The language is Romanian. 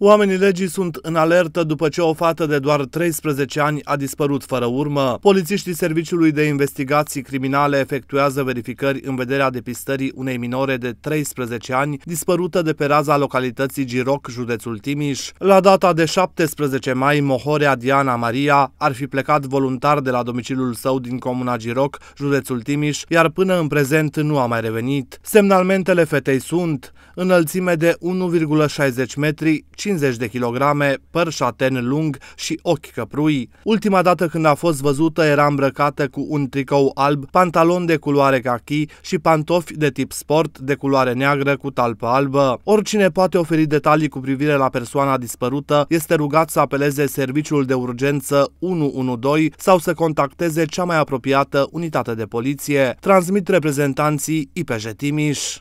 Oamenii legii sunt în alertă după ce o fată de doar 13 ani a dispărut fără urmă. Polițiștii Serviciului de Investigații Criminale efectuează verificări în vederea depistării unei minore de 13 ani dispărută de pe raza localității Giroc, județul Timiș. La data de 17 mai, Mohorea Diana Maria ar fi plecat voluntar de la domiciliul său din comuna Giroc, județul Timiș, iar până în prezent nu a mai revenit. Semnalmentele fetei sunt înălțime de 1,60 metri, 50 de kilograme, păr șaten lung și ochi căprui. Ultima dată când a fost văzută era îmbrăcată cu un tricou alb, pantalon de culoare cachi și pantofi de tip sport de culoare neagră cu talpă albă. Oricine poate oferi detalii cu privire la persoana dispărută este rugat să apeleze serviciul de urgență 112 sau să contacteze cea mai apropiată unitate de poliție. Transmit reprezentanții IPJ Timiș.